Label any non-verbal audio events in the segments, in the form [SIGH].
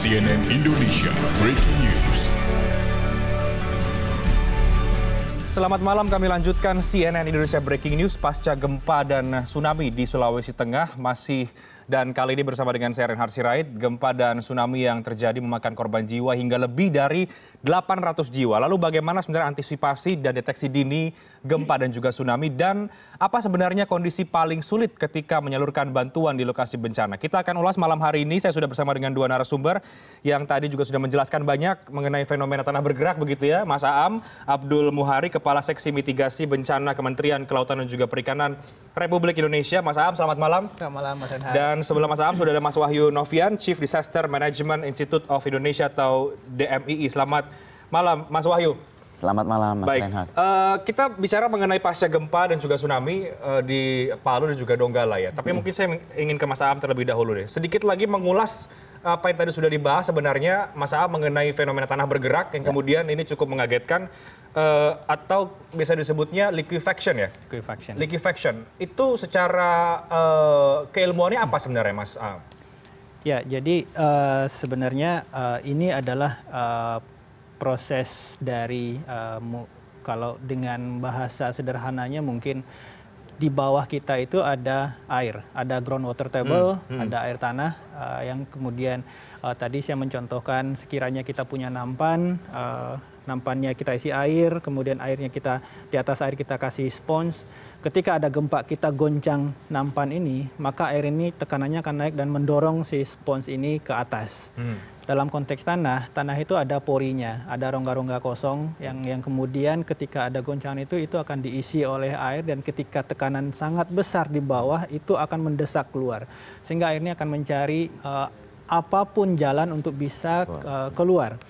CNN Indonesia Breaking News. Selamat malam, kami lanjutkan CNN Indonesia Breaking News pasca gempa dan tsunami di Sulawesi Tengah masih dan kali ini bersama dengan saya Renhard Sirait, gempa dan tsunami yang terjadi memakan korban jiwa hingga lebih dari 800 jiwa. Lalu bagaimana sebenarnya antisipasi dan deteksi dini gempa dan juga tsunami dan apa sebenarnya kondisi paling sulit ketika menyalurkan bantuan di lokasi bencana? Kita akan ulas malam hari ini. Saya sudah bersama dengan dua narasumber yang tadi juga sudah menjelaskan banyak mengenai fenomena tanah bergerak begitu ya. Mas Aam Abdul Muhari, Kepala Seksi Mitigasi Bencana Kementerian Kelautan dan juga Perikanan Republik Indonesia. Mas Aam, selamat malam. Selamat malam, Mas Dan dan sebelum mas Aam sudah ada mas wahyu novian chief disaster management institute of indonesia atau dmii selamat malam mas wahyu Selamat malam Mas Baik. Renhard. Uh, eh, kita bicara mengenai pasca gempa dan juga tsunami uh, di Palu dan juga Donggala ya. Tapi hmm. mungkin saya ingin ke Mas Aam terlebih dahulu deh. Sedikit lagi mengulas apa yang tadi sudah dibahas sebenarnya Mas Aam mengenai fenomena tanah bergerak yang ya. kemudian ini cukup mengagetkan uh, atau bisa disebutnya liquefaction ya? Liquefaction. Liquefaction. Itu secara uh, keilmuannya apa sebenarnya Mas Aam? Ya, jadi uh, sebenarnya uh, ini adalah uh, proses dari uh, kalau dengan bahasa sederhananya mungkin di bawah kita itu ada air, ada ground water table, hmm. Hmm. ada air tanah uh, yang kemudian uh, tadi saya mencontohkan sekiranya kita punya nampan, uh, nampannya kita isi air, kemudian airnya kita di atas air kita kasih spons. Ketika ada gempa kita goncang nampan ini, maka air ini tekanannya akan naik dan mendorong si spons ini ke atas. Hmm dalam konteks tanah, tanah itu ada porinya, ada rongga-rongga kosong yang yang kemudian ketika ada goncangan itu itu akan diisi oleh air dan ketika tekanan sangat besar di bawah itu akan mendesak keluar. Sehingga airnya akan mencari uh, apapun jalan untuk bisa uh, keluar.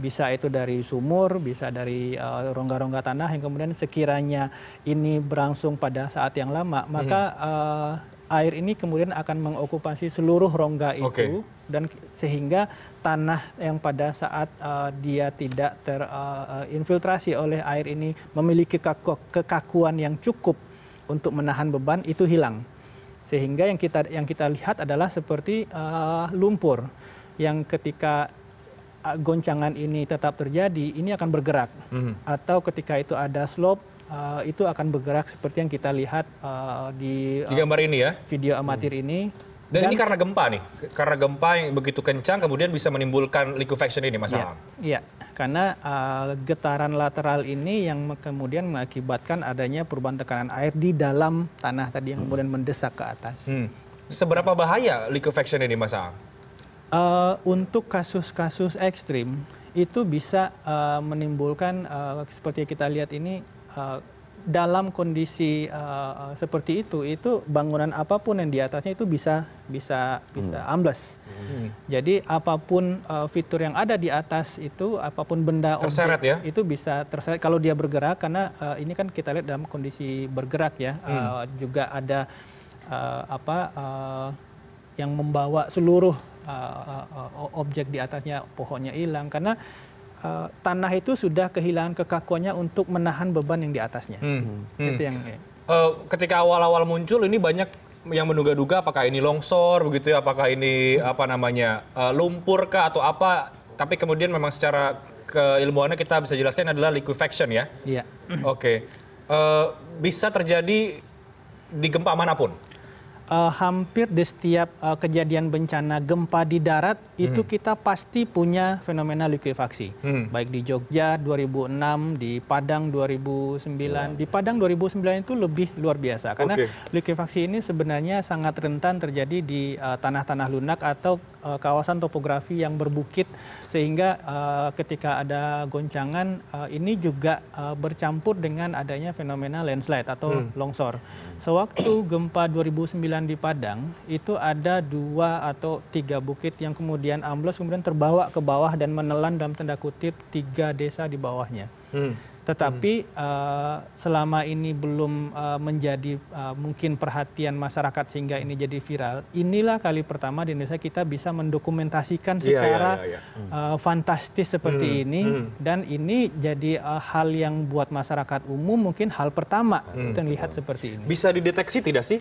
Bisa itu dari sumur, bisa dari eh, rongga-rongga uh, tanah yang kemudian sekiranya ini berlangsung pada saat yang lama, maka uh, air ini kemudian akan mengokupasi seluruh rongga itu okay. dan sehingga tanah yang pada saat uh, dia tidak terinfiltrasi eh, eh, uh, oleh air ini memiliki kaku kekakuan yang cukup untuk menahan beban itu hilang. Sehingga yang kita yang kita lihat adalah seperti uh, lumpur yang ketika goncangan ini tetap terjadi, ini akan bergerak. Mm -hmm. Atau ketika itu ada slope Eh, itu akan bergerak seperti yang kita lihat eh, di gambar eh, ini ya, video amatir hmm. ini. Dan ini karena gempa nih, karena gempa yang begitu kencang kemudian bisa menimbulkan liquefaction ini Mas iya, Alam. Iya, karena getaran lateral ini yang kemudian mengakibatkan adanya perubahan tekanan air di dalam tanah tadi yang hmm. kemudian mendesak ke atas. Hmm. Seberapa bahaya liquefaction ini Mas Alam? Uh, untuk kasus-kasus ekstrim itu bisa uh, menimbulkan uh, seperti yang kita lihat ini Eh, dalam kondisi uh, seperti itu itu bangunan apapun yang di atasnya itu bisa bisa bisa hmm. ambles. Hmm. Jadi apapun uh, fitur yang ada di atas itu apapun benda terseret objek ya? itu bisa terseret kalau dia bergerak karena uh, ini kan kita lihat dalam kondisi bergerak ya. Hmm. Uh, juga ada uh, apa uh, yang membawa seluruh uh, uh, objek di atasnya pohonnya hilang karena uh, tanah itu sudah kehilangan kekakuannya untuk menahan beban yang di atasnya. Hmm. Hmm. hmm. yang ya. uh, ketika awal-awal muncul ini banyak yang menduga-duga apakah ini longsor begitu ya, apakah ini hmm. apa namanya uh, lumpur kah atau apa? Tapi kemudian memang secara keilmuannya kita bisa jelaskan adalah liquefaction ya. Iya. Oke. Okay. Uh, bisa terjadi di gempa manapun uh, hampir di setiap uh, kejadian bencana gempa di darat hmm. itu kita pasti punya fenomena likuifaksi. Hmm. Baik di Jogja 2006, di Padang 2009. Di Padang 2009 itu lebih luar biasa karena okay. likuifaksi ini sebenarnya sangat rentan terjadi di eh, tanah-tanah uh, lunak atau uh, kawasan topografi yang berbukit sehingga uh, ketika ada goncangan uh, ini juga uh, bercampur dengan adanya fenomena landslide atau hmm. longsor sewaktu gempa 2009 di Padang itu ada dua atau tiga bukit yang kemudian ambles kemudian terbawa ke bawah dan menelan dalam tanda kutip tiga desa di bawahnya. Hmm tetapi hmm. eh, selama ini belum eh, menjadi eh, mungkin perhatian masyarakat sehingga ini jadi viral inilah kali pertama di indonesia kita bisa mendokumentasikan iya, iya, secara iya, hmm. fantastis seperti hmm, ini dan ini jadi hal yang buat masyarakat umum mungkin hal pertama terlihat seperti ini bisa dideteksi tidak sih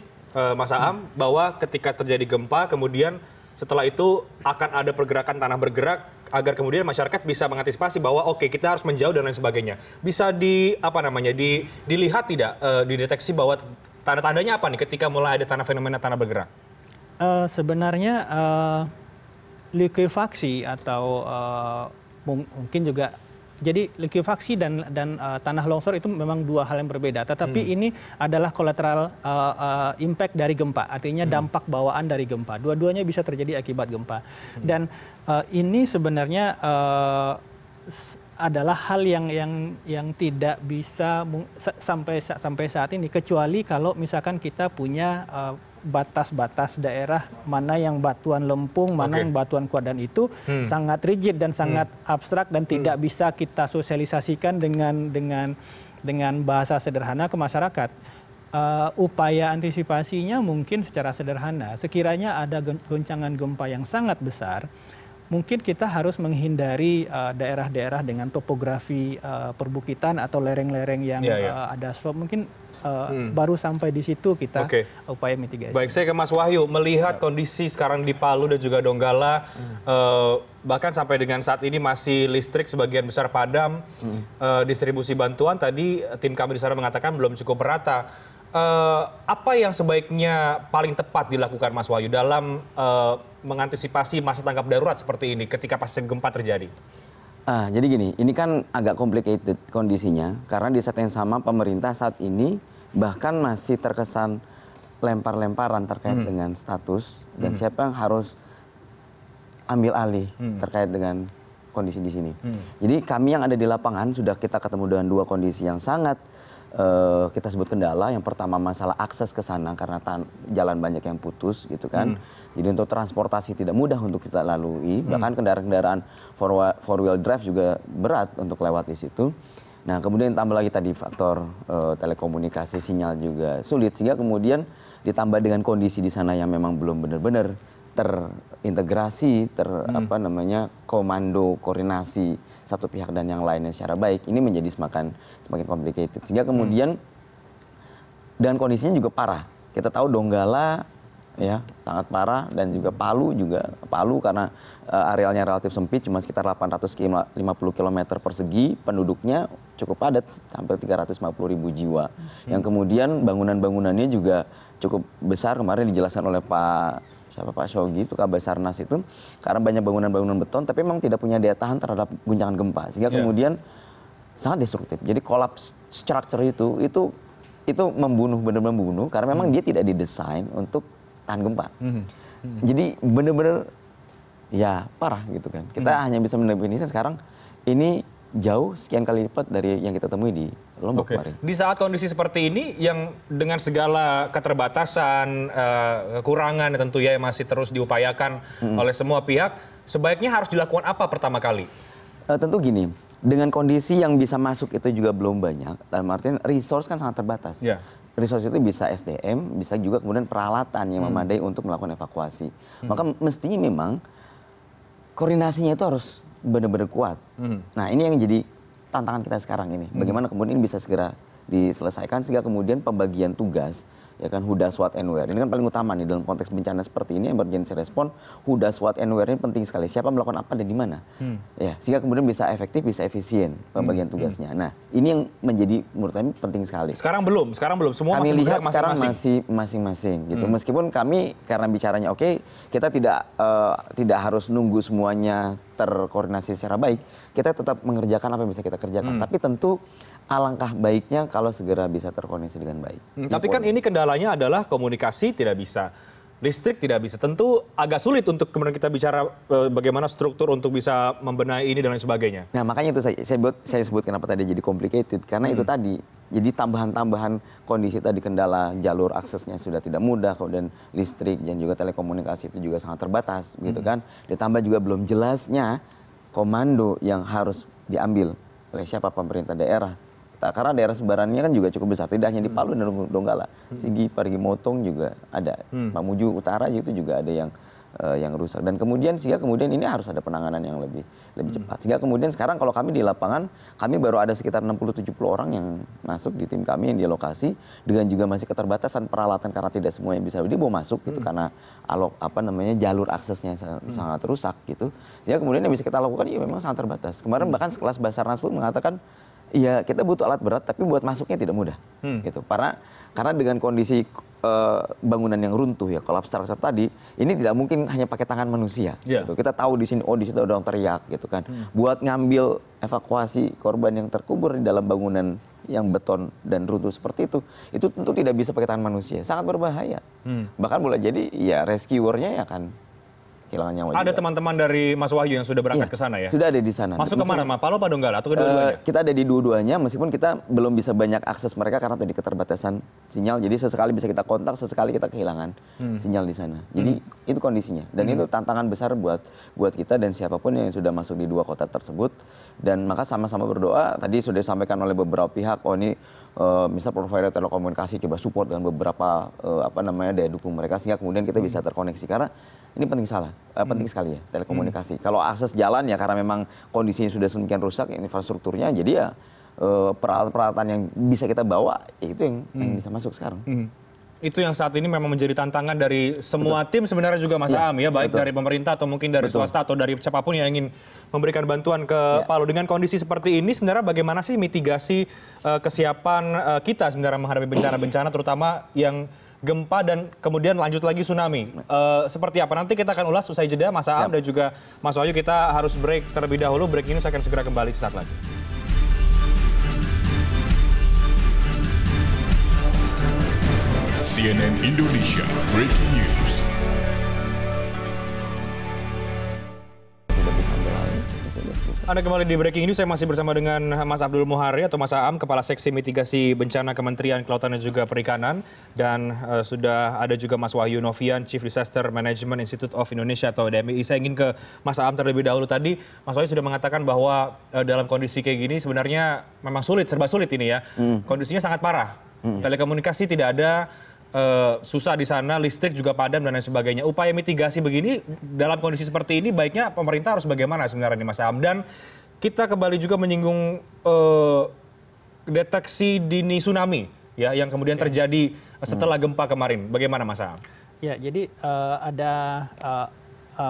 mas Aam bahwa ketika terjadi gempa kemudian setelah itu akan ada pergerakan tanah bergerak agar kemudian masyarakat bisa mengantisipasi bahwa oke okay, kita harus menjauh dan lain sebagainya. Bisa di apa namanya di, dilihat tidak uh, dideteksi bahwa tanda-tandanya apa nih ketika mulai ada tanah fenomena tanah bergerak? Uh, sebenarnya uh, likuifaksi atau uh, mungkin juga jadi likuifaksi dan dan uh, tanah longsor itu memang dua hal yang berbeda tetapi hmm. ini adalah kolateral uh, uh, impact dari gempa artinya hmm. dampak bawaan dari gempa dua-duanya bisa terjadi akibat gempa hmm. dan uh, ini sebenarnya uh, adalah hal yang yang yang tidak bisa sampai sampai saat ini kecuali kalau misalkan kita punya uh, batas-batas daerah mana yang batuan lempung, mana okay. yang batuan kuat dan itu hmm. sangat rigid dan sangat hmm. abstrak dan tidak hmm. bisa kita sosialisasikan dengan dengan dengan bahasa sederhana ke masyarakat. Uh, upaya antisipasinya mungkin secara sederhana, sekiranya ada goncangan gempa yang sangat besar, mungkin kita harus menghindari eh, daerah-daerah uh, dengan topografi uh, perbukitan atau lereng-lereng yang yeah, yeah. Uh, ada slope. Mungkin Eh, hmm. baru sampai di situ kita upaya mitigasi. Baik, saya ke Mas Wahyu melihat ya. kondisi sekarang di Palu dan juga Donggala hmm. eh, bahkan sampai dengan saat ini masih listrik sebagian besar padam, hmm. eh, distribusi bantuan tadi tim kami di sana mengatakan belum cukup merata. Uh, apa yang sebaiknya paling tepat dilakukan Mas Wahyu dalam uh, mengantisipasi masa tanggap darurat seperti ini ketika pasca gempa terjadi? Ah, jadi gini, ini kan agak complicated kondisinya karena di saat yang sama pemerintah saat ini bahkan masih terkesan lempar lemparan terkait hmm. dengan status dan hmm. siapa yang harus ambil alih hmm. terkait dengan kondisi di sini. Jadi kami yang ada di lapangan sudah kita ketemu dengan dua kondisi yang sangat Uh, kita sebut kendala yang pertama masalah akses ke sana karena jalan banyak yang putus gitu kan hmm. jadi untuk transportasi tidak mudah untuk kita lalui hmm. bahkan kendaraan-kendaraan four, four wheel drive juga berat untuk lewat di situ nah kemudian tambah lagi tadi faktor eh, telekomunikasi sinyal juga sulit sehingga kemudian ditambah dengan kondisi di sana yang memang belum benar benar terintegrasi ter hmm. apa namanya komando koordinasi satu pihak dan yang lainnya secara baik ini menjadi semakin semakin complicated sehingga hmm. kemudian dan kondisinya juga parah kita tahu Donggala ya sangat parah dan juga Palu juga Palu karena uh, arealnya relatif sempit cuma sekitar 850 km persegi penduduknya cukup padat hampir 350 ribu jiwa hmm. yang kemudian bangunan-bangunannya juga cukup besar kemarin dijelaskan oleh Pak siapa Pak Shogi itu Kabasarnas itu karena banyak bangunan-bangunan beton tapi memang tidak punya daya tahan terhadap guncangan gempa sehingga yeah. kemudian sangat destruktif jadi kolaps structure itu itu itu membunuh benar-benar membunuh karena memang hmm. dia tidak didesain untuk tahan gempa hmm. Hmm. jadi benar-benar ya parah gitu kan kita hmm. hanya bisa mendefinisikan sekarang ini jauh sekian kali lipat dari yang kita temui di Lombok okay. kemarin. Di saat kondisi seperti ini yang dengan segala keterbatasan, uh, kekurangan tentu ya yang masih terus diupayakan hmm. oleh semua pihak, sebaiknya harus dilakukan apa pertama kali? Uh, tentu gini, dengan kondisi yang bisa masuk itu juga belum banyak, dan Martin resource kan sangat terbatas. Yeah resource itu bisa SDM, bisa juga kemudian peralatan yang hmm. memadai untuk melakukan evakuasi. Hmm. Maka mestinya memang koordinasinya itu harus benar benar kuat hmm. nah ini yang jadi tantangan kita sekarang ini hmm. bagaimana kemudian ini bisa segera diselesaikan sehingga kemudian pembagian tugas ya kan Huda Swat and Ini kan paling utama nih dalam konteks bencana seperti ini emergency response Huda Swat and ini penting sekali. Siapa melakukan apa dan di mana. Hmm. Ya, sehingga kemudian bisa efektif, bisa efisien pembagian hmm, tugasnya. Hmm. Nah, ini yang menjadi menurut kami penting sekali. Sekarang belum, sekarang belum semua kami masih lihat masing -masing. sekarang masih masing-masing gitu. Hmm. Meskipun kami karena bicaranya oke, okay, kita tidak uh, tidak harus nunggu semuanya terkoordinasi secara baik, kita tetap mengerjakan apa yang bisa kita kerjakan. Hmm. Tapi tentu alangkah baiknya kalau segera bisa terkoneksi dengan baik. Hmm, tapi kan ini kendalanya adalah komunikasi tidak bisa listrik tidak bisa. Tentu agak sulit untuk kemudian kita bicara eh, bagaimana struktur untuk bisa membenahi ini dan lain sebagainya. Nah makanya itu saya, saya, buat, saya sebut kenapa tadi jadi complicated karena hmm. itu tadi jadi tambahan-tambahan kondisi tadi kendala jalur aksesnya sudah tidak mudah, kemudian listrik dan juga telekomunikasi itu juga sangat terbatas, gitu hmm. gitu kan. Ditambah juga belum jelasnya komando yang harus diambil oleh siapa pemerintah daerah karena daerah sebarannya kan juga cukup besar tidak hanya di hmm. Palu dan Donggala hmm. Sigi Pargi Motong juga ada hmm. Mamuju Utara itu juga ada yang uh, yang rusak dan kemudian sehingga kemudian ini harus ada penanganan yang lebih lebih cepat sehingga kemudian sekarang kalau kami di lapangan kami baru ada sekitar 60-70 orang yang masuk di tim kami yang di lokasi dengan juga masih keterbatasan peralatan karena tidak semua yang bisa dia mau masuk gitu hmm. karena alok apa namanya jalur aksesnya sangat rusak gitu sehingga kemudian yang bisa kita lakukan ya memang sangat terbatas kemarin bahkan sekelas Basarnas pun mengatakan Iya, kita butuh alat berat tapi buat masuknya tidak mudah hmm. gitu karena karena dengan kondisi eh, bangunan yang runtuh ya kolaps structure tadi ini tidak mungkin hanya pakai tangan manusia ya. gitu. kita tahu di sini oh di situ ada orang teriak gitu kan hmm. buat ngambil evakuasi korban yang terkubur di dalam bangunan yang beton dan runtuh seperti itu itu tentu tidak bisa pakai tangan manusia sangat berbahaya hmm. bahkan boleh jadi ya rescuernya ya kan nyawa ada teman-teman dari Mas Wahyu yang sudah berangkat ya, ke sana ya sudah ada di sana masuk ke mana Pak Palu Pak Donggala atau kedua-duanya uh, eh, kita ada di dua-duanya meskipun kita belum bisa banyak akses mereka karena tadi keterbatasan sinyal jadi sesekali bisa kita kontak sesekali kita kehilangan hmm. sinyal di sana jadi hmm. itu kondisinya dan hmm. itu tantangan besar buat buat kita dan siapapun yang sudah masuk di dua kota tersebut dan maka sama-sama berdoa tadi sudah disampaikan oleh beberapa pihak oh ini uh, eh, misal provider telekomunikasi coba support dengan beberapa uh, apa namanya daya dukung mereka sehingga kemudian kita hmm. bisa terkoneksi karena ini penting salah uh, penting hmm. sekali ya telekomunikasi hmm. kalau akses jalan ya karena memang kondisinya sudah semakin rusak infrastrukturnya jadi ya peralatan-peralatan yang bisa kita bawa ya itu yang, hmm. yang bisa masuk sekarang. Hmm itu yang saat ini memang menjadi tantangan dari semua tim sebenarnya juga Mas ya, Aam ya baik dari pemerintah atau mungkin dari Betul. swasta atau dari siapapun yang ingin memberikan bantuan ke ya. Palu dengan kondisi seperti ini sebenarnya bagaimana sih mitigasi uh, kesiapan uh, kita sebenarnya menghadapi bencana-bencana terutama yang gempa dan kemudian lanjut lagi tsunami. Uh, seperti apa nanti kita akan ulas usai jeda Mas Aam dan juga Mas Wahyu kita harus break terlebih dahulu. Break ini saya akan segera kembali sesaat lagi. CNN Indonesia Breaking News. Anda kembali di Breaking News, saya masih bersama dengan Mas Abdul Muhari atau Mas Aam, Kepala Seksi Mitigasi Bencana Kementerian Kelautan dan juga Perikanan. Dan uh, sudah ada juga Mas Wahyu Novian, Chief Disaster Management Institute of Indonesia atau DMI. Saya ingin ke Mas Aam terlebih dahulu tadi. Mas Wahyu sudah mengatakan bahwa uh, dalam kondisi kayak gini sebenarnya memang sulit, serba sulit ini ya. Hmm. Kondisinya sangat parah. Hmm. Telekomunikasi tidak ada, Eh, susah di sana listrik juga padam dan lain sebagainya upaya mitigasi begini dalam kondisi seperti ini baiknya pemerintah harus bagaimana sebenarnya nih mas Dan kita kembali juga menyinggung eh, deteksi dini tsunami ya yang kemudian ya. terjadi setelah hmm. gempa kemarin bagaimana mas am ya jadi eh, ada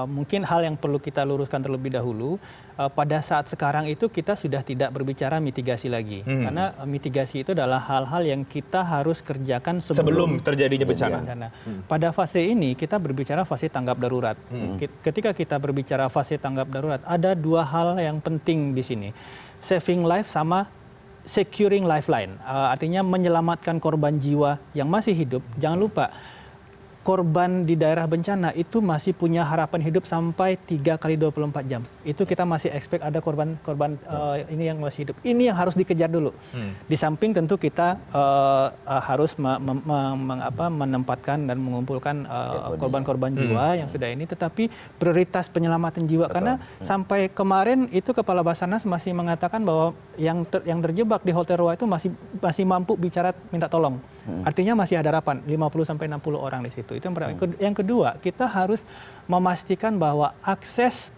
mungkin hal yang perlu kita luruskan terlebih dahulu Eh, pada saat sekarang itu kita sudah tidak berbicara mitigasi lagi hmm. karena eh, mitigasi itu adalah hal-hal yang kita harus kerjakan sebelum, sebelum terjadinya bencana. bencana. Hmm. Pada fase ini kita berbicara fase tanggap darurat. Hmm. Ketika kita berbicara fase tanggap darurat ada dua hal yang penting di sini. Saving life sama securing lifeline. Uh, artinya menyelamatkan korban jiwa yang masih hidup. Jangan lupa korban di daerah bencana itu masih punya harapan hidup sampai 3 kali 24 jam. Itu kita masih expect ada korban-korban uh, ya. eh, ini yang masih hidup. Ini yang harus dikejar dulu. Hmm. Di samping tentu kita uh, uh, harus me me me me apa, menempatkan dan mengumpulkan korban-korban uh, jiwa hmm. yang sudah ini, tetapi prioritas penyelamatan jiwa Betul. karena hmm. sampai kemarin itu kepala Basarnas masih mengatakan bahwa yang ter yang terjebak di Hotel Roa itu masih masih mampu bicara minta tolong. Hmm. Artinya masih ada harapan 50 sampai 60 orang di situ itu itu yang pertama yang kedua kita harus memastikan bahwa akses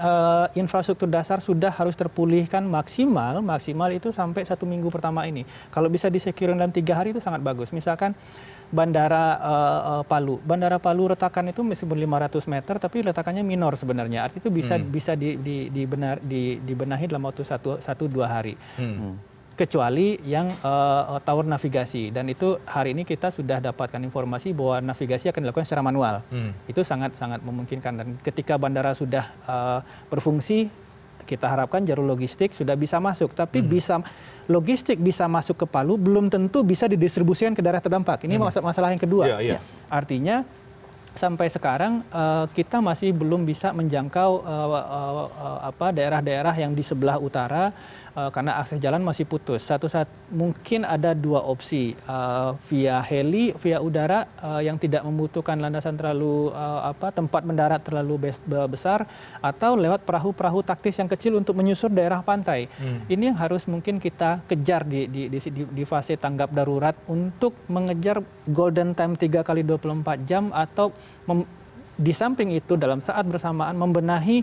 eh, infrastruktur dasar sudah harus terpulihkan maksimal maksimal itu sampai satu minggu pertama ini kalau bisa disekirin dalam tiga hari itu sangat bagus misalkan bandara uh, uh, Palu. Bandara Palu retakan itu meskipun 500 meter tapi retakannya minor sebenarnya. Artinya itu bisa hmm. bisa di, di, di benar, di, dibenahi dalam waktu satu satu dua hari. Hmm kecuali yang eh, oh, tower navigasi dan itu hari ini kita sudah dapatkan informasi bahwa navigasi akan dilakukan secara manual hmm. itu sangat sangat memungkinkan dan ketika bandara sudah eh, berfungsi kita harapkan jalur logistik sudah bisa masuk tapi hmm. bisa logistik bisa masuk ke Palu belum tentu bisa didistribusikan ke daerah terdampak ini hmm. masalah yang kedua iya, iya. artinya sampai sekarang uh, kita masih belum bisa menjangkau daerah uh, uh, apa, daerah -daerah yang di sebelah utara Eh, karena akses jalan masih putus. Satu saat mungkin ada dua opsi uh, via heli, via udara uh, yang tidak membutuhkan landasan terlalu uh, apa tempat mendarat terlalu besar atau lewat perahu-perahu taktis yang kecil untuk menyusur daerah pantai. Hmm. Ini yang harus mungkin kita kejar di di, di di di fase tanggap darurat untuk mengejar golden time 3 kali 24 jam atau di samping itu dalam saat bersamaan membenahi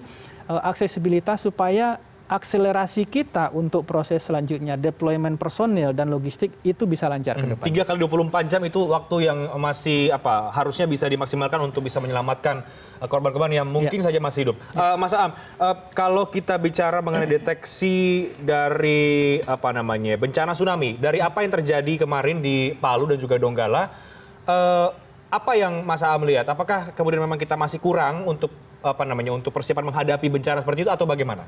uh, aksesibilitas supaya akselerasi kita untuk proses selanjutnya deployment personil dan logistik itu bisa lancar ke hmm, depan. 3 kali 24 jam itu waktu yang masih apa harusnya bisa dimaksimalkan untuk bisa menyelamatkan eh, korban-korban yang mungkin ya. saja masih hidup. Ya. Uh, Mas Am, uh, kalau kita bicara mengenai deteksi dari apa namanya bencana tsunami, dari apa yang terjadi kemarin di Palu dan juga Donggala, uh, apa yang Mas Am lihat? Apakah kemudian memang kita masih kurang untuk apa namanya untuk persiapan menghadapi bencana seperti itu atau bagaimana?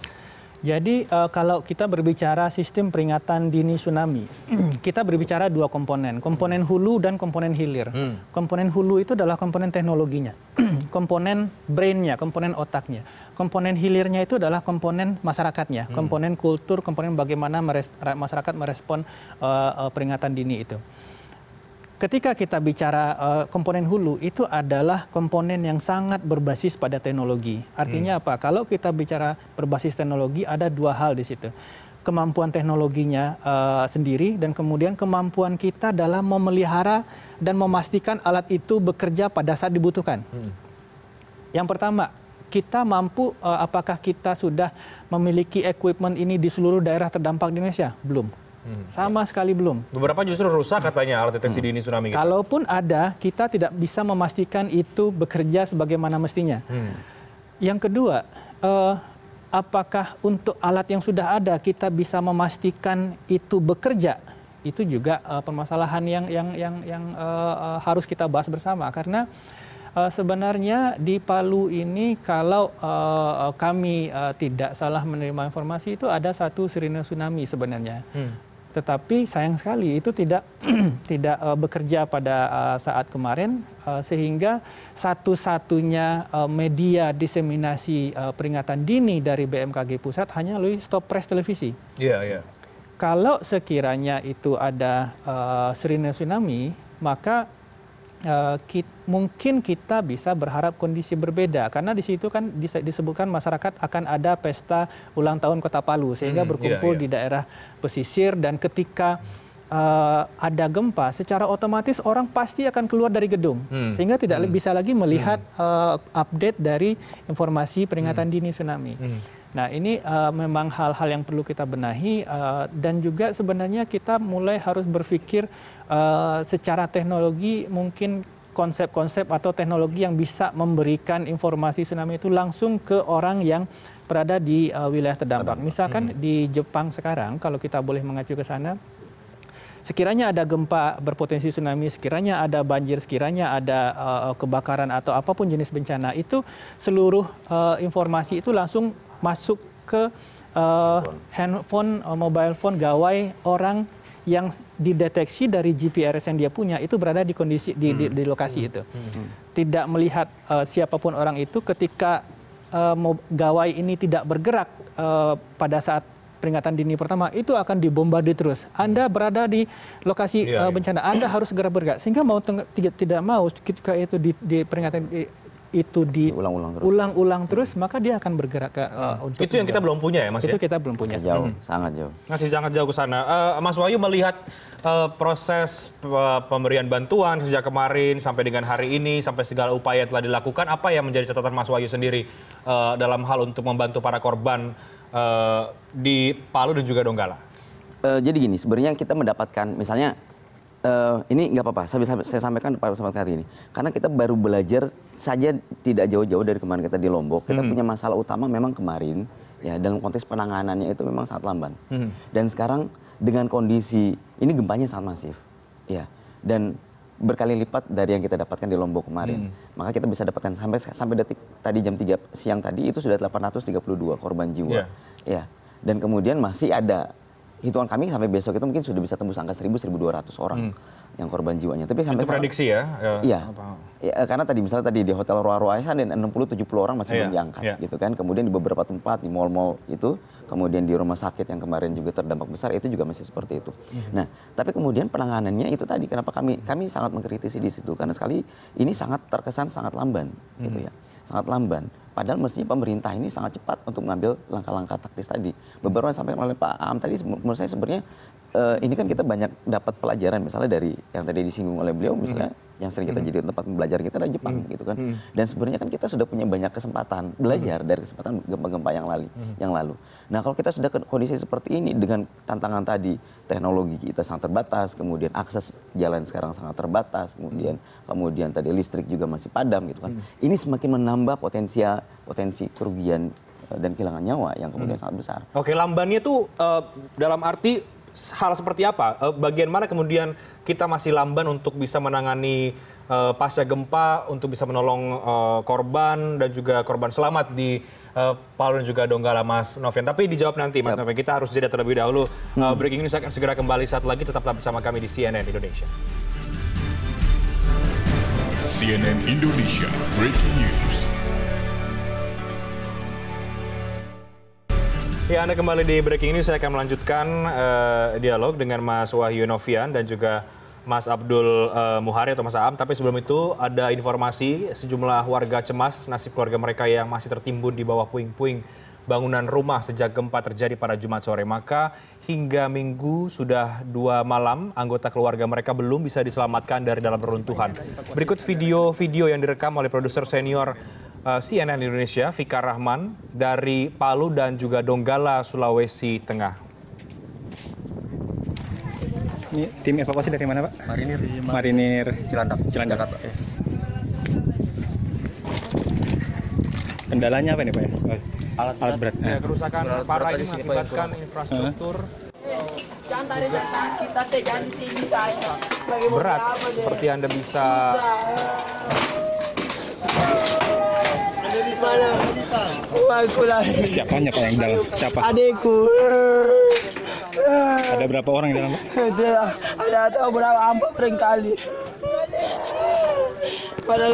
Jadi uh, kalau kita berbicara sistem peringatan dini tsunami, [CLEARS THROAT] kita berbicara dua komponen, komponen hulu dan komponen hilir. Hmm. Komponen hulu itu adalah komponen teknologinya, [CLEARS THROAT] komponen brainnya, komponen otaknya. Komponen hilirnya itu adalah komponen masyarakatnya, hmm. komponen kultur, komponen bagaimana meres masyarakat merespon uh, uh, peringatan dini itu ketika kita bicara uh, komponen hulu itu adalah komponen yang sangat berbasis pada teknologi. Artinya hmm. apa? Kalau kita bicara berbasis teknologi ada dua hal di situ. Kemampuan teknologinya uh, sendiri dan kemudian kemampuan kita dalam memelihara dan memastikan alat itu bekerja pada saat dibutuhkan. Hmm. Yang pertama, kita mampu uh, apakah kita sudah memiliki equipment ini di seluruh daerah terdampak di Indonesia? Belum Hmm. sama ya. sekali belum. Beberapa justru rusak katanya alat deteksi hmm. dini tsunami. Gitu. Kalaupun ada, kita tidak bisa memastikan itu bekerja sebagaimana mestinya. Hmm. Yang kedua, eh, apakah untuk alat yang sudah ada kita bisa memastikan itu bekerja? Itu juga eh, permasalahan yang yang yang yang eh, eh harus kita bahas bersama karena Uh, sebenarnya di Palu ini kalau uh, kami uh, tidak salah menerima informasi itu ada satu sirine tsunami sebenarnya. Hmm tetapi sayang sekali itu tidak [CLEARS THROAT] tidak uh, bekerja pada uh, saat kemarin uh, sehingga satu-satunya uh, media diseminasi uh, peringatan dini dari BMKG pusat hanya melalui stop press televisi. Iya, yeah, iya. Yeah. Kalau sekiranya itu ada uh, serine tsunami, maka Eh, mungkin kita bisa berharap kondisi berbeda karena di situ kan disebutkan masyarakat akan ada pesta ulang tahun Kota Palu sehingga hmm, berkumpul iya, iya. di daerah pesisir dan ketika uh, ada gempa, secara otomatis orang pasti akan keluar dari gedung, hmm. sehingga tidak hmm. bisa lagi melihat hmm. uh, update dari informasi peringatan hmm. dini tsunami. Hmm. Nah, ini uh, memang hal-hal yang perlu kita benahi, uh, dan juga sebenarnya kita mulai harus berpikir Eh, secara teknologi mungkin konsep-konsep atau teknologi yang bisa memberikan informasi tsunami itu langsung ke orang yang berada di uh, wilayah terdampak. Misalkan hmm. di Jepang sekarang, kalau kita boleh mengacu ke sana, sekiranya ada gempa berpotensi tsunami, sekiranya ada banjir, sekiranya ada uh, kebakaran atau apapun jenis bencana itu, seluruh uh, informasi itu langsung masuk ke uh, handphone, uh, mobile phone, gawai orang yang dideteksi dari GPS yang dia punya itu berada di kondisi di, di, di lokasi hmm. itu. Hmm. Hmm. Tidak melihat uh, siapapun orang itu ketika uh, gawai ini tidak bergerak uh, pada saat peringatan dini pertama itu akan dibombardir terus. Anda berada di lokasi yeah, iya, uh, iya. bencana, Anda harus segera bergerak. Sehingga mau tidak mau ketika itu di, di peringatan itu diulang-ulang terus, maka dia akan bergerak ke uh, hmm. untuk itu yang kita belum punya ya mas itu ya? kita belum punya masih jauh hmm. sangat jauh masih sangat jauh ke sana uh, Mas Wahyu melihat uh, proses uh, pemberian bantuan sejak kemarin sampai dengan hari ini sampai segala upaya telah dilakukan apa yang menjadi catatan Mas Wahyu sendiri uh, dalam hal untuk membantu para korban uh, di Palu dan juga Donggala uh, jadi gini sebenarnya kita mendapatkan misalnya Eh, ini nggak apa-apa saya saya sampaikan pada kesempatan hari ini karena kita baru belajar saja tidak jauh-jauh dari kemarin kita di lombok kita hmm. punya masalah utama memang kemarin ya dalam konteks penanganannya itu memang sangat lamban hmm. dan sekarang dengan kondisi ini gempanya sangat masif ya dan berkali lipat dari yang kita dapatkan di Lombok kemarin. Hmm. Maka kita bisa dapatkan sampai sampai detik tadi jam 3 siang tadi itu sudah 832 korban jiwa. Yeah. Ya. Dan kemudian masih ada hitungan kami sampai besok itu mungkin sudah bisa tembus angka seribu seribu dua ratus orang hmm yang korban jiwanya. Tapi sampai itu prediksi ya? ya iya. Ya, karena tadi misalnya tadi di Hotel Roa Roa kan 60 70 orang masih yeah. Iya, diangkat yeah. gitu kan. Kemudian di beberapa tempat di mall-mall itu, kemudian di rumah sakit yang kemarin juga terdampak besar itu juga masih seperti itu. mm Nah, tapi kemudian penanganannya itu tadi kenapa kami kami sangat mengkritisi di situ karena sekali ini sangat terkesan sangat lamban hmm gitu mhm. ya. Sangat lamban. Padahal mestinya pemerintah ini sangat cepat untuk mengambil langkah-langkah taktis tadi. Beberapa yang sampai oleh Pak Am tadi menurut saya sebenarnya Eh, ini kan kita banyak dapat pelajaran misalnya dari yang tadi disinggung oleh beliau misalnya hmm. yang sering kita hmm. jadi tempat belajar kita adalah Jepang hmm. gitu kan dan sebenarnya kan kita sudah punya banyak kesempatan belajar dari kesempatan gempa-gempa yang lalu yang lalu nah kalau kita sudah kondisi seperti ini dengan tantangan tadi teknologi kita sangat terbatas kemudian akses jalan sekarang sangat terbatas kemudian kemudian tadi listrik juga masih padam gitu kan ini semakin menambah potensial potensi kerugian eh, dan kehilangan nyawa yang kemudian sangat besar. Oke, lambannya tuh eh, dalam arti hal seperti apa? Eh, bagian mana kemudian kita masih lamban untuk bisa menangani eh, pasca gempa, untuk bisa menolong eh, korban dan juga korban selamat di Palu dan juga Donggala, Mas Novian. Tapi dijawab nanti, Mas Novian. Kita harus jeda terlebih dahulu. Hmm. Breaking news akan segera kembali saat lagi. Tetaplah bersama kami di CNN Indonesia. CNN Indonesia Breaking News. Ya, Anda kembali di Breaking ini Saya akan melanjutkan uh, dialog dengan Mas Wahyu Novian dan juga Mas Abdul uh, Muhari atau Mas Aam. Tapi sebelum itu ada informasi sejumlah warga cemas nasib keluarga mereka yang masih tertimbun di bawah puing-puing bangunan rumah sejak gempa terjadi pada Jumat sore. Maka hingga minggu sudah dua malam anggota keluarga mereka belum bisa diselamatkan dari dalam reruntuhan. Berikut video-video yang direkam oleh produser senior eh, CNN Indonesia, Fika Rahman, dari Palu dan juga Donggala, Sulawesi Tengah. Ini tim evakuasi dari mana, Pak? Marinir. Marinir. Cilandak. Cilandak. Pak. Ya. Kendalanya apa nih, Pak? Ya? alat berat, alat berat. Ya, kerusakan alat parah ini mengakibatkan infrastruktur Berat, seperti anda bisa. Ada di mana? Siapanya pak yang dalam? Siapa? Adekku. Ada berapa orang di dalam? Ada, ada tahu berapa empat kali. Padahal.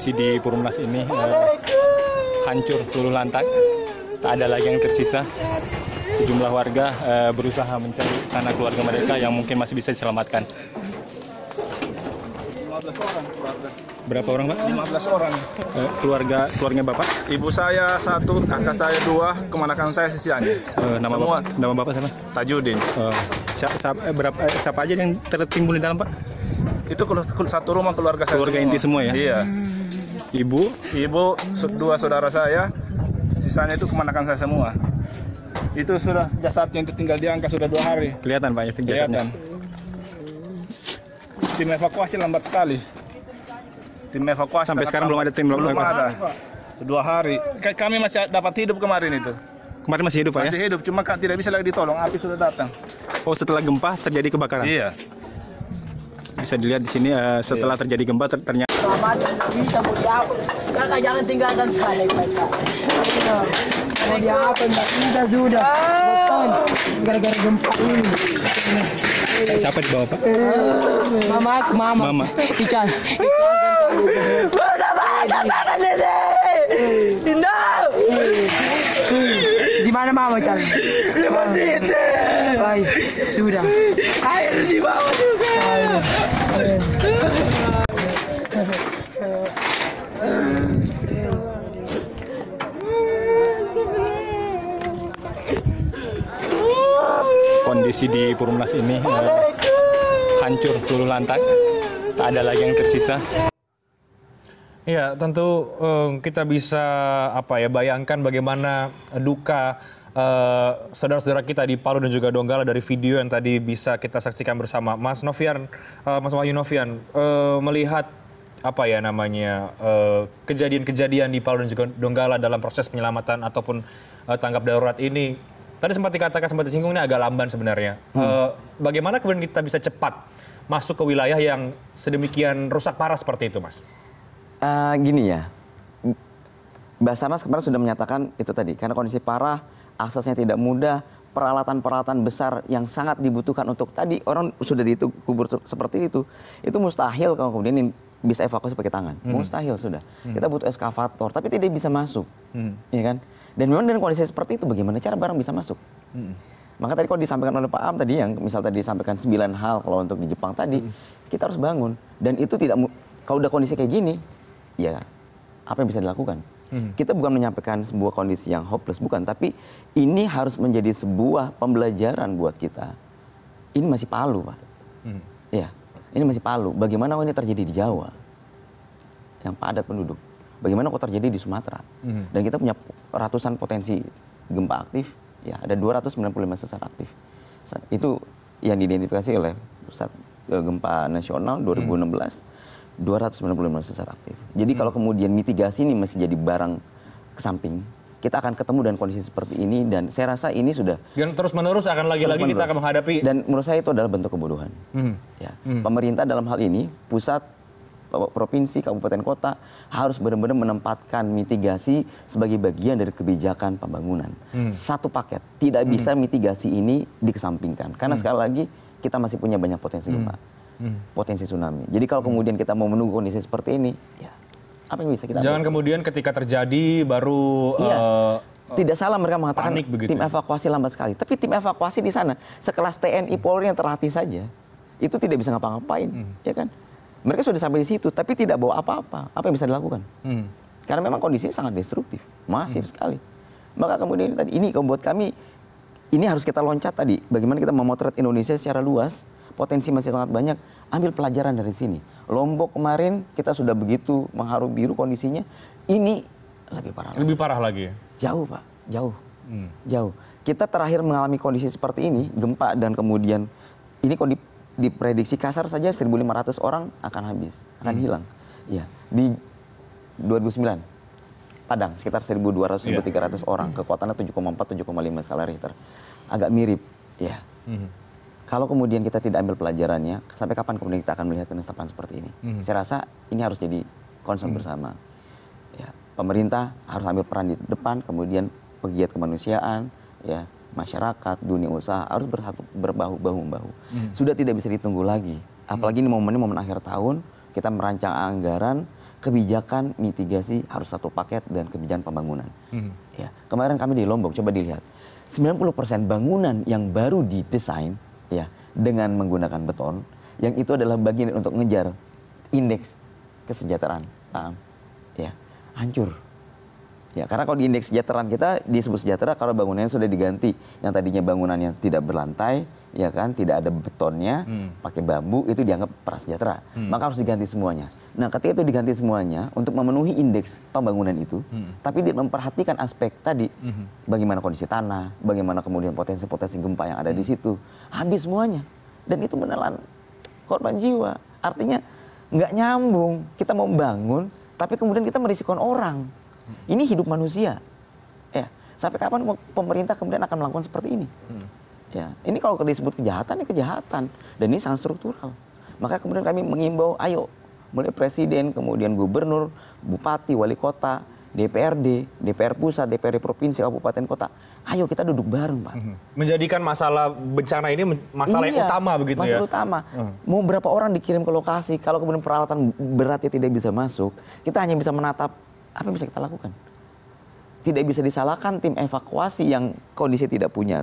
kondisi di Purumnas ini uh, hancur turun lantak tak ada lagi yang tersisa sejumlah warga uh, berusaha mencari tanah keluarga mereka yang mungkin masih bisa diselamatkan orang keluarga. Berapa orang, Pak? 15 orang. uh, keluarga keluarga Bapak? Ibu saya satu, kakak saya dua, kemanakan saya sisiannya? uh, nama Semua. Bapak? Nama Bapak siapa? Tajudin. uh, siapa, siapa, berapa, siapa aja yang tertimbun di dalam, Pak? Itu satu rumah keluarga saya. Keluarga inti semua ya? Iya ibu, ibu, dua saudara saya, sisanya itu kemanakan saya semua. Itu sudah jasadnya itu tinggal angka sudah dua hari. Kelihatan banyak ya, tinggal Kelihatan. Tim evakuasi lambat sekali. Tim evakuasi sampai sekarang belum ada tim belum evakuasi. ada. Dua hari. Kami masih dapat hidup kemarin itu. Kemarin masih hidup, Pak ya? Masih hidup, cuma Kak tidak bisa lagi ditolong, api sudah datang. Oh, setelah gempa terjadi kebakaran. Iya. Bisa dilihat di sini uh, setelah iya. terjadi gempa ternyata selamat bisa mau diapa kakak jangan tinggalkan saya kakak mau diapa nggak bisa sudah beton gara-gara gempa ini siapa di bawah pak mama aku mama mama Ican masa baca sana sini Indah di mana mama Ican di masjid baik sudah air di bawah juga kondisi di Purumnas ini uh, hancur puluh lantai tak ada lagi yang tersisa. Ya, tentu um, kita bisa apa ya bayangkan bagaimana duka eh, saudara-saudara uh, kita di Palu dan juga Donggala dari video yang tadi bisa kita saksikan bersama. Mas Novian, uh, Mas Wahyu Novian, uh, melihat apa ya namanya kejadian-kejadian uh, di Palu dan juga Donggala dalam proses penyelamatan ataupun uh, tanggap darurat ini tadi sempat dikatakan sempat disinggung ini agak lamban sebenarnya hmm. eh, bagaimana kemudian kita bisa cepat masuk ke wilayah yang sedemikian rusak parah seperti itu mas eh, gini ya basarnas kemarin sudah menyatakan itu tadi karena kondisi parah aksesnya tidak mudah peralatan-peralatan besar yang sangat dibutuhkan untuk tadi orang sudah di itu kubur seperti itu itu mustahil kalau kemudian bisa evakuasi pakai tangan hmm. mustahil sudah hmm. kita butuh eskavator tapi tidak bisa masuk hmm. ya kan dan memang dengan kondisi seperti itu bagaimana cara barang bisa masuk? Hmm. Maka tadi kalau disampaikan oleh Pak Am tadi yang misal tadi disampaikan sembilan hal kalau untuk di Jepang tadi, hmm. kita harus bangun dan itu tidak kalau udah kondisi kayak gini, ya apa yang bisa dilakukan? Hmm. Kita bukan menyampaikan sebuah kondisi yang hopeless, bukan. Tapi ini harus menjadi sebuah pembelajaran buat kita. Ini masih palu, Pak. Hmm. Ya, ini masih palu. Bagaimana ini terjadi di Jawa yang padat penduduk? bagaimana kok terjadi di Sumatera. Hmm. Dan kita punya ratusan potensi gempa aktif, ya ada 295 sesar aktif. Itu yang diidentifikasi oleh Pusat e, Gempa Nasional 2016, hmm. 295 sesar aktif. Jadi hmm. kalau kemudian mitigasi ini masih jadi barang ke samping, kita akan ketemu dengan kondisi seperti ini dan saya rasa ini sudah dan terus menerus akan lagi-lagi kita akan menghadapi dan menurut saya itu adalah bentuk kebodohan. Hmm. Ya. Hmm. Pemerintah dalam hal ini pusat provinsi kabupaten kota harus benar-benar menempatkan mitigasi sebagai bagian dari kebijakan pembangunan hmm. satu paket tidak hmm. bisa mitigasi ini dikesampingkan karena hmm. sekali lagi kita masih punya banyak potensi gempa potensi tsunami jadi kalau kemudian kita mau menunggu kondisi seperti ini ya apa yang bisa kita jangan kemudian ketika terjadi baru Iya. Eh, tidak salah mereka mengatakan tim ya. evakuasi lambat sekali tapi tim evakuasi di sana sekelas TNI Polri yang terlatih saja itu tidak bisa ngapa-ngapain ya kan mereka sudah sampai di situ tapi tidak bawa apa-apa apa yang bisa dilakukan hmm. karena memang kondisinya sangat destruktif masif hmm. sekali maka kemudian tadi ini buat kami ini harus kita loncat tadi bagaimana kita memotret Indonesia secara luas potensi masih sangat banyak ambil pelajaran dari sini Lombok kemarin kita sudah begitu mengharu biru kondisinya ini lebih parah lebih lagi. parah lagi ya? jauh pak jauh hmm. jauh kita terakhir mengalami kondisi seperti ini gempa dan kemudian ini kondisi diprediksi kasar saja 1.500 orang akan habis, akan hmm. hilang. Ya, di 2009 Padang sekitar 1.200 yeah. 1.300 orang, kekuatannya 7,4 7,5 skala Richter. Agak mirip, ya. -hmm. Kalau kemudian kita tidak ambil pelajarannya, sampai kapan kemudian kita akan melihat kenestapan seperti ini? -hmm. Saya rasa ini harus jadi concern -hmm. bersama. Ya, pemerintah harus ambil peran di depan, kemudian pegiat kemanusiaan, ya, masyarakat, dunia usaha harus berbahu bahu bahu. Hmm. Sudah tidak bisa ditunggu lagi. Apalagi ini momennya momen akhir tahun, kita merancang anggaran, kebijakan mitigasi harus satu paket dan kebijakan pembangunan. Hmm. Ya, kemarin kami di Lombok coba dilihat 90% bangunan yang baru didesain ya dengan menggunakan beton, yang itu adalah bagian untuk ngejar indeks kesejahteraan. Paham? ya, hancur. Ya, karena kalau di indeks sejahteraan kita disebut sejahtera kalau bangunannya sudah diganti. Yang tadinya bangunannya tidak berlantai, ya kan, tidak ada betonnya, hmm. pakai bambu itu dianggap prasejahtera. Hmm. Maka harus diganti semuanya. Nah, ketika itu diganti semuanya untuk memenuhi indeks pembangunan itu, hmm. tapi tidak memperhatikan aspek tadi hmm. bagaimana kondisi tanah, bagaimana kemudian potensi-potensi gempa yang ada hmm. di situ. Habis semuanya. Dan itu menelan korban jiwa. Artinya nggak nyambung. Kita mau bangun, tapi kemudian kita merisikon orang ini hidup manusia ya sampai kapan pemerintah kemudian akan melakukan seperti ini hmm. ya ini kalau disebut kejahatan ya kejahatan dan ini sangat struktural maka kemudian kami mengimbau ayo mulai presiden kemudian gubernur bupati wali kota DPRD, DPR pusat, DPRD provinsi, kabupaten kota. Ayo kita duduk bareng, Pak. Hmm. Menjadikan masalah bencana ini masalah iya, yang utama begitu masalah ya. Masalah utama. Hmm. Mau berapa orang dikirim ke lokasi kalau kemudian peralatan beratnya tidak bisa masuk, kita hanya bisa menatap apa yang bisa kita lakukan? Tidak bisa disalahkan tim evakuasi yang kondisi tidak punya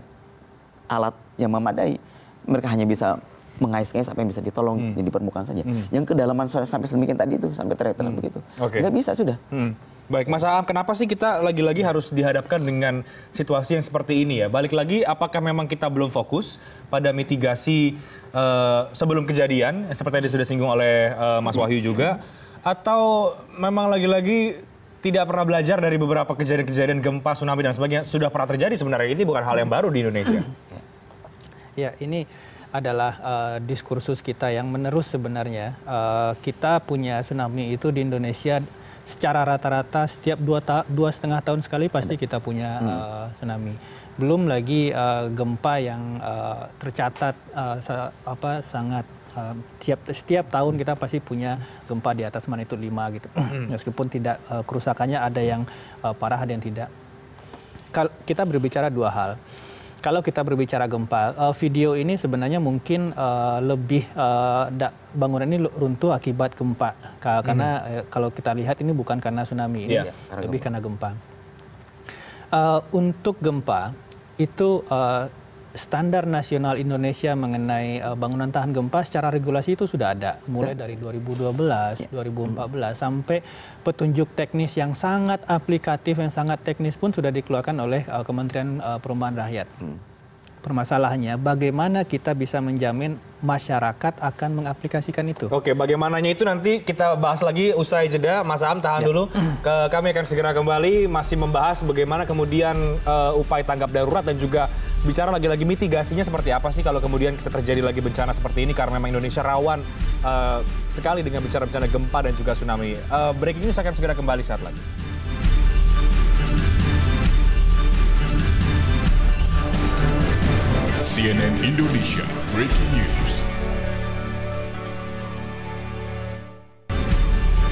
alat yang memadai. Mereka hanya bisa mengais-ngais apa yang bisa ditolong hmm. di permukaan saja. Hmm. Yang kedalaman sampai sedemikian tadi itu sampai tereteran hmm. begitu. Okay. Nggak bisa sudah. Hmm. Baik, Mas Aam, kenapa sih kita lagi-lagi ya. harus dihadapkan dengan situasi yang seperti ini ya? Balik lagi, apakah memang kita belum fokus pada mitigasi uh, sebelum kejadian, seperti yang sudah singgung oleh uh, Mas Wahyu juga, hmm. atau memang lagi-lagi tidak pernah belajar dari beberapa kejadian-kejadian gempa, tsunami dan sebagainya sudah pernah terjadi sebenarnya ini bukan hal yang baru di Indonesia. [CLEARS THROAT] Ya, ini adalah uh, diskursus kita yang menerus sebenarnya. Uh, kita punya tsunami itu di Indonesia secara rata-rata setiap dua, ta dua setengah tahun sekali pasti kita punya uh, tsunami. Belum lagi uh, gempa yang uh, tercatat uh, apa sangat tiap setiap tahun kita pasti punya gempa di atas itu lima gitu. [CLEARS THROAT] Hmm. Meskipun tidak uh, kerusakannya ada yang uh, parah ada yang tidak. Kal kita berbicara dua hal. Kalau kita berbicara gempa, uh, video ini sebenarnya mungkin uh, lebih uh, bangunan ini runtuh akibat gempa. Hmm. karena hmm. uh, kalau kita lihat ini bukan karena tsunami ini, yeah. Iya. lebih karena gempa. Karena gempa. Uh, untuk gempa itu uh, standar nasional Indonesia mengenai eh, bangunan tahan gempa secara regulasi itu sudah ada mulai ya. dari 2012, 2014 ya. sampai petunjuk teknis yang sangat aplikatif yang sangat teknis pun sudah dikeluarkan oleh eh, Kementerian eh, Perumahan Rakyat. Hmm permasalahannya bagaimana kita bisa menjamin masyarakat akan mengaplikasikan itu. Oke, bagaimananya itu nanti kita bahas lagi usai jeda. Mas Am tahan ya. dulu. Ke, kami akan segera kembali masih membahas bagaimana kemudian uh, upaya tanggap darurat dan juga bicara lagi-lagi mitigasinya seperti apa sih kalau kemudian kita terjadi lagi bencana seperti ini karena memang Indonesia rawan uh, sekali dengan bicara bencana gempa dan juga tsunami. Uh, breaking news akan segera kembali saat lagi. CNN Indonesia Breaking News.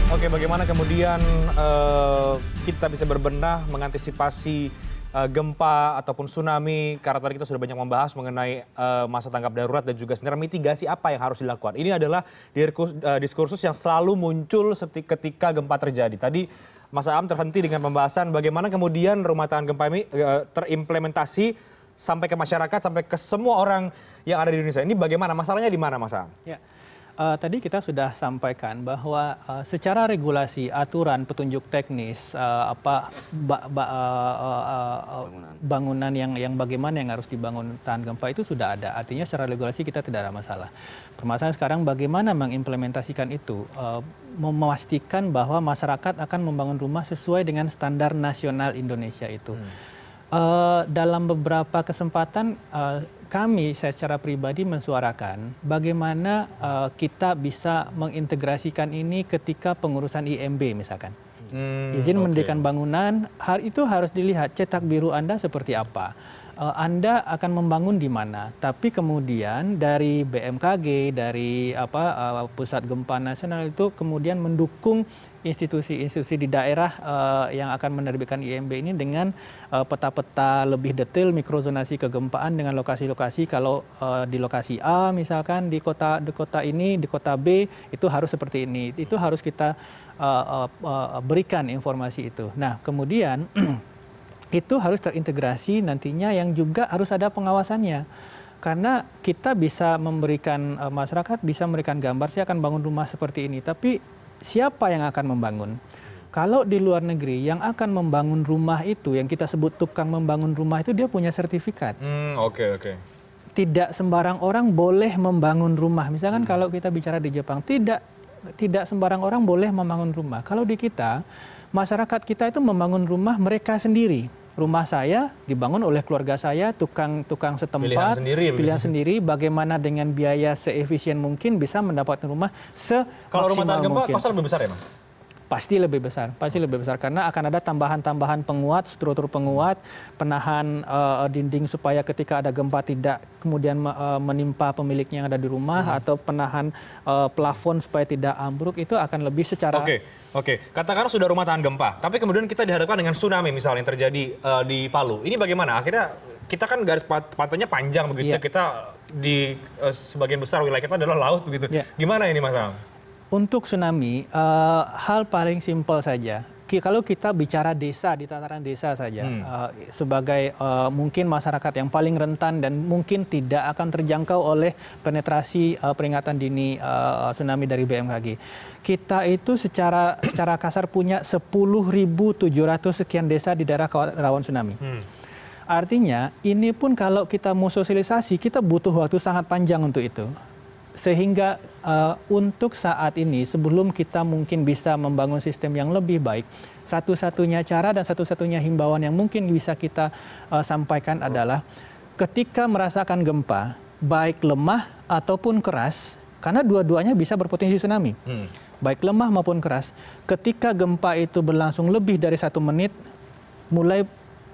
Oke, bagaimana kemudian uh, kita bisa berbenah mengantisipasi uh, gempa ataupun tsunami? Karena tadi kita sudah banyak membahas mengenai uh, masa tanggap darurat dan juga sebenarnya mitigasi apa yang harus dilakukan. Ini adalah diskursus yang selalu muncul ketika gempa terjadi. Tadi Mas Am terhenti dengan pembahasan bagaimana kemudian rumah tahan gempa ini terimplementasi sampai ke masyarakat sampai ke semua orang yang ada di Indonesia ini bagaimana masalahnya di mana Mas Ya. Uh, tadi kita sudah sampaikan bahwa uh, secara regulasi, aturan, petunjuk teknis, uh, apa ba, ba, uh, uh, uh, bangunan, bangunan yang yang bagaimana yang harus dibangun tahan gempa itu sudah ada. Artinya secara regulasi kita tidak ada masalah. Permasalahan sekarang bagaimana mengimplementasikan itu, uh, memastikan bahwa masyarakat akan membangun rumah sesuai dengan standar nasional Indonesia itu. Hmm Eh, dalam beberapa kesempatan eh, kami saya secara pribadi mensuarakan bagaimana eh, kita bisa mengintegrasikan ini ketika pengurusan imb misalkan. Hmm, Izin mendirikan bangunan, hal itu harus dilihat cetak biru Anda seperti apa. Anda akan membangun di mana, tapi kemudian dari BMKG, dari apa pusat gempa nasional itu kemudian mendukung institusi-institusi di daerah uh, yang akan menerbitkan IMB ini dengan eh, peta-peta uh, lebih detail mikrozonasi kegempaan dengan lokasi-lokasi kalau uh, di lokasi A misalkan di kota di kota ini di kota B itu harus seperti ini itu harus kita uh, uh, uh, berikan informasi itu. Nah kemudian [CLEARS THROAT] itu harus terintegrasi nantinya yang juga harus ada pengawasannya karena kita bisa memberikan masyarakat bisa memberikan gambar saya akan bangun rumah seperti ini tapi siapa yang akan membangun? Kalau di luar negeri yang akan membangun rumah itu, yang kita sebut tukang membangun rumah itu dia punya sertifikat. Oke hmm, oke. Okay, okay. Tidak sembarang orang boleh membangun rumah. Misalkan hmm. kalau kita bicara di Jepang, tidak tidak sembarang orang boleh membangun rumah. Kalau di kita, masyarakat kita itu membangun rumah mereka sendiri rumah saya dibangun oleh keluarga saya, tukang-tukang setempat, pilihan sendiri, pilihan sendiri. Bagaimana dengan biaya seefisien mungkin bisa mendapatkan rumah se Kalau rumah tahan gempa kosnya lebih besar ya, Bang? pasti lebih besar, pasti lebih besar karena akan ada tambahan-tambahan penguat, struktur penguat, penahan uh, dinding supaya ketika ada gempa tidak kemudian uh, menimpa pemiliknya yang ada di rumah hmm. atau penahan uh, plafon supaya tidak ambruk itu akan lebih secara Oke. Okay. Oke, okay. katakanlah sudah rumah tahan gempa, tapi kemudian kita dihadapkan dengan tsunami misalnya yang terjadi uh, di Palu. Ini bagaimana? Akhirnya kita kan garis pat pantainya panjang begitu. Yeah. Kita di uh, sebagian besar wilayah kita adalah laut begitu. Yeah. Gimana ini Mas Al? untuk tsunami eh, hal paling simpel saja kalau kita bicara desa di tataran desa saja hmm. Eh, sebagai eh, mungkin masyarakat yang paling rentan dan mungkin tidak akan terjangkau oleh penetrasi peringatan dini tsunami dari BMKG kita itu secara [CLEARS THROAT] secara kasar punya 10.700 sekian desa di daerah rawan tsunami hmm. Artinya, ini pun kalau kita mau sosialisasi, kita butuh waktu sangat panjang untuk itu sehingga eh, untuk saat ini sebelum kita mungkin bisa membangun sistem yang lebih baik satu satunya cara dan satu satunya himbauan yang mungkin bisa kita eh, sampaikan adalah ketika merasakan gempa baik lemah ataupun keras karena dua-duanya bisa berpotensi tsunami hmm. baik lemah maupun keras ketika gempa itu berlangsung lebih dari satu menit mulai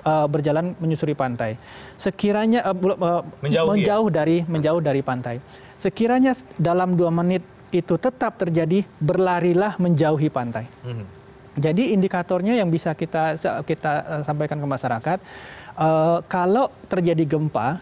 uh, berjalan menyusuri pantai. Sekiranya uh, uh, menjauh, menjauh ya? dari menjauh dari pantai sekiranya dalam dua menit itu tetap terjadi berlarilah menjauhi pantai. Mhm. Jadi indikatornya yang bisa kita kita eh, sampaikan ke masyarakat uh, kalau terjadi gempa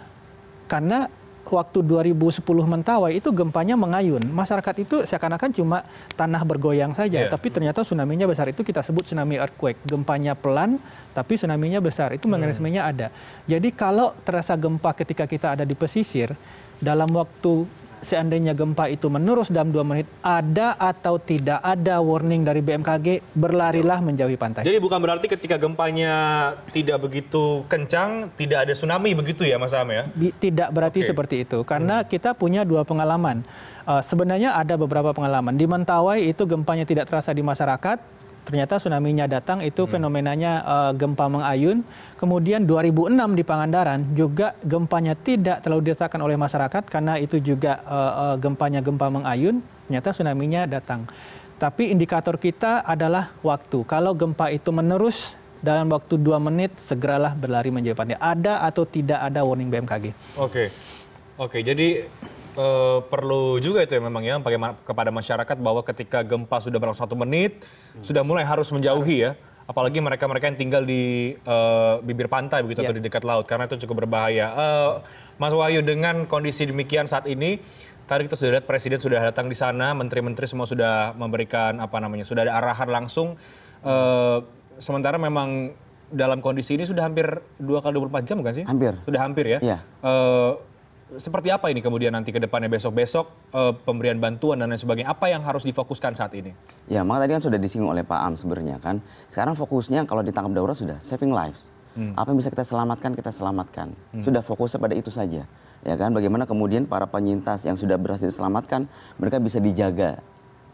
karena waktu 2010 mentawai itu gempanya mengayun. Masyarakat itu seakan-akan cuma tanah bergoyang saja, yeah. tapi ternyata tsunami-nya besar. Itu kita sebut tsunami earthquake. Gempanya pelan, tapi tsunami-nya besar. Itu hmm. mekanismenya mm. ada. Jadi kalau terasa gempa ketika kita ada di pesisir, dalam waktu seandainya gempa itu menerus dalam dua menit, ada atau tidak ada warning dari BMKG, berlarilah menjauhi pantai. Jadi bukan berarti ketika gempanya tidak begitu kencang, tidak ada tsunami begitu ya Mas Am ya? Tidak berarti okay. seperti itu, karena hmm. kita punya dua pengalaman. Uh, sebenarnya ada beberapa pengalaman. Di Mentawai itu gempanya tidak terasa di masyarakat, ternyata tsunami-nya datang itu hmm. fenomenanya uh, gempa mengayun. Kemudian 2006 di Pangandaran juga gempanya tidak terlalu dirasakan oleh masyarakat karena itu juga uh, uh, gempanya gempa mengayun, ternyata tsunami-nya datang. Tapi indikator kita adalah waktu. Kalau gempa itu menerus dalam waktu 2 menit segeralah berlari menjawabnya Ada atau tidak ada warning BMKG. Oke. Okay. Oke, okay, jadi Eh, perlu juga itu ya memang ya kepada masyarakat bahwa ketika gempa sudah berlangsung satu menit sudah mulai harus menjauhi ya apalagi mereka mereka yang tinggal di eh, bibir pantai begitu atau iya. di dekat laut karena itu cukup berbahaya. Eh, Mas Wahyu dengan kondisi demikian saat ini tadi kita sudah lihat presiden sudah datang di sana, menteri-menteri semua sudah memberikan apa namanya sudah ada arahan langsung. Sementara memang dalam kondisi ini sudah hampir dua kali 24 jam bukan sih? Hampir. Sudah hampir ya. Uh, seperti apa ini kemudian nanti ke depannya besok-besok eh, pemberian bantuan dan lain sebagainya apa yang harus difokuskan saat ini? Ya, maka tadi kan sudah disinggung oleh Pak Am sebenarnya kan. Sekarang fokusnya kalau ditangkap darurat sudah saving lives. Hmm. Apa yang bisa kita selamatkan kita selamatkan. Hmm. Sudah fokus pada itu saja. Ya kan bagaimana kemudian para penyintas yang sudah berhasil diselamatkan mereka bisa dijaga.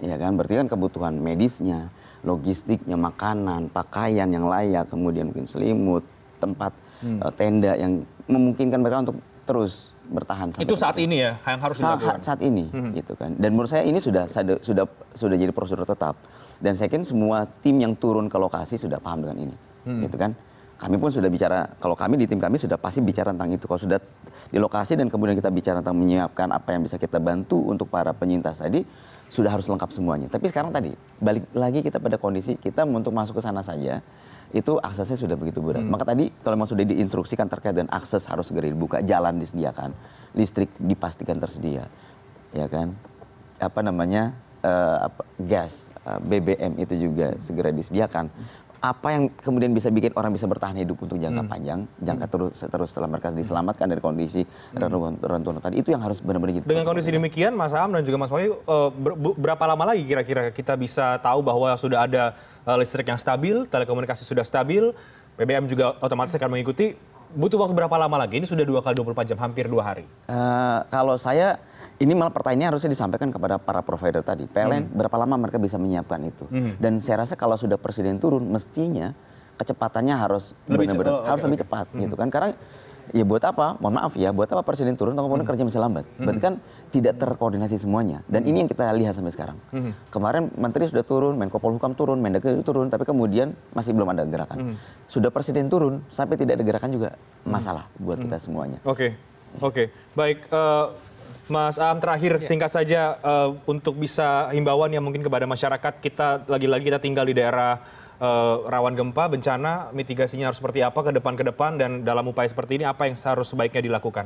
Ya kan berarti kan kebutuhan medisnya, logistiknya, makanan, pakaian yang layak, kemudian mungkin selimut, tempat hmm. Eh, tenda yang memungkinkan mereka untuk terus bertahan itu saat ini ya yang harus saat, dilakukan saat ini hmm. gitu kan dan menurut saya ini sudah sudah sudah jadi prosedur tetap dan saya yakin semua tim yang turun ke lokasi sudah paham dengan ini hmm. gitu kan kami pun sudah bicara kalau kami di tim kami sudah pasti bicara tentang itu kalau sudah di lokasi dan kemudian kita bicara tentang menyiapkan apa yang bisa kita bantu untuk para penyintas tadi sudah harus lengkap semuanya tapi sekarang tadi balik lagi kita pada kondisi kita untuk masuk ke sana saja itu aksesnya sudah begitu berat. Hmm. Maka tadi kalau memang sudah diinstruksikan terkait dengan akses harus segera dibuka, jalan disediakan, listrik dipastikan tersedia, ya kan? Apa namanya uh, apa, gas, uh, eh, BBM itu juga segera disediakan apa yang kemudian bisa bikin orang bisa bertahan hidup untuk jangka hmm. panjang, jangka hmm. terus terus setelah mereka hmm. diselamatkan dari kondisi hmm. tadi itu yang harus benar-benar jadi. Dengan kondisi demikian, Mas Am dan juga Mas Wahyu, eh, berapa lama lagi kira-kira kita bisa tahu bahwa sudah ada eh, listrik yang stabil, telekomunikasi sudah stabil, BBM juga otomatis akan mengikuti. Butuh waktu berapa lama lagi? Ini sudah dua kali 24 jam, hampir dua hari. Uh, kalau saya ini malah pertanyaannya harusnya disampaikan kepada para provider tadi. PLN hmm. berapa lama mereka bisa menyiapkan itu? Hmm. Dan saya rasa kalau sudah presiden turun mestinya kecepatannya harus benar-benar oh, harus okay, lebih cepat hmm. gitu kan. Karena ya buat apa? Mohon maaf ya, buat apa presiden turun kalau kemudian hmm. kerja masih lambat? Hmm. Berarti kan tidak terkoordinasi semuanya. Dan hmm. ini yang kita lihat sampai sekarang. Hmm. Kemarin menteri sudah turun, Menko Polhukam turun, Mendagri turun, tapi kemudian masih belum ada gerakan. Hmm. Sudah presiden turun, sampai tidak ada gerakan juga hmm. masalah hmm. buat kita hmm. semuanya. Oke. Okay. Oke. Okay. Baik, uh mas am terakhir ya. singkat saja eh, untuk bisa himbauan yang mungkin kepada masyarakat kita lagi lagi kita tinggal di daerah eh, rawan gempa bencana mitigasinya harus seperti apa ke depan ke depan dan dalam upaya seperti ini apa yang harus sebaiknya dilakukan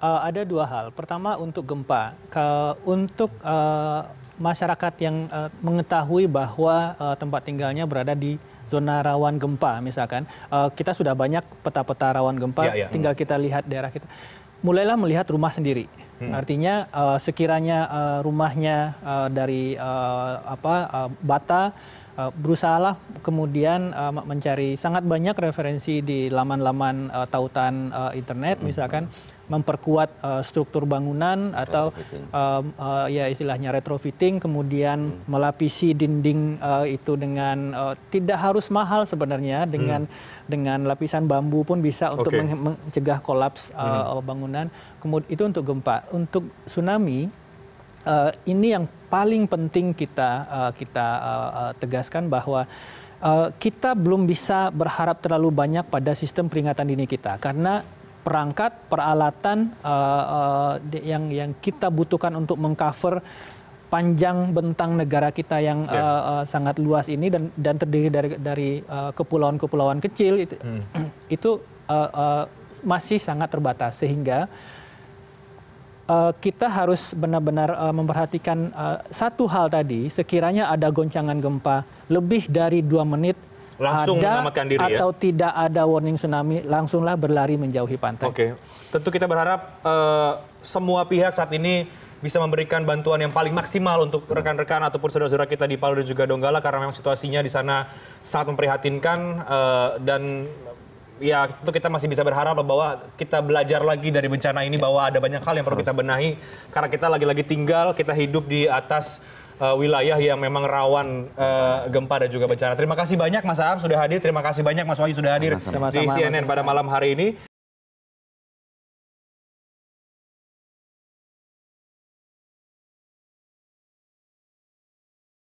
eh, ada dua hal pertama untuk gempa untuk masyarakat yang mengetahui bahwa tempat tinggalnya berada di zona rawan gempa misalkan uh, kita sudah banyak peta-peta rawan gempa ya, ya. tinggal hmm. kita lihat daerah kita mulailah melihat rumah sendiri Hmm. artinya eh, sekiranya eh, rumahnya eh, dari apa bata berusahalah kemudian mencari sangat banyak referensi di laman laman tautan internet hmm. misalkan memperkuat uh, struktur bangunan atau um, uh, ya istilahnya retrofitting kemudian hmm. melapisi dinding uh, itu dengan uh, tidak harus mahal sebenarnya dengan hmm. dengan lapisan bambu pun bisa untuk okay. mencegah kolaps uh, hmm. bangunan. Kemudian itu untuk gempa, untuk tsunami uh, ini yang paling penting kita uh, kita uh, uh, tegaskan bahwa Uh, kita belum bisa berharap terlalu banyak pada sistem peringatan dini kita karena perangkat, peralatan uh, uh, yang yang kita butuhkan untuk mengcover panjang bentang negara kita yang yeah. Ya. uh, eh, uh, sangat luas ini dan dan terdiri dari dari kepulauan-kepulauan uh, kecil itu hmm. [CLEARS THROAT] itu uh, uh, masih sangat terbatas sehingga uh, kita harus benar-benar uh, memperhatikan uh, satu hal tadi sekiranya ada goncangan gempa lebih dari dua menit langsung ada diri, ya? atau ya? tidak ada warning tsunami, langsunglah berlari menjauhi pantai. Oke, tentu kita berharap uh, semua pihak saat ini bisa memberikan bantuan yang paling maksimal untuk rekan-rekan ataupun saudara-saudara kita di Palu dan juga Donggala karena memang situasinya di sana sangat memprihatinkan uh, dan ya tentu kita masih bisa berharap bahwa kita belajar lagi dari bencana ini bahwa ada banyak hal yang perlu kita benahi karena kita lagi-lagi tinggal kita hidup di atas Eh, wilayah yang memang rawan eh, gempa dan juga bencana. Terima kasih banyak Mas Aam sudah hadir, terima kasih banyak Mas Wahyu sudah hadir di CNN pada malam hari ini.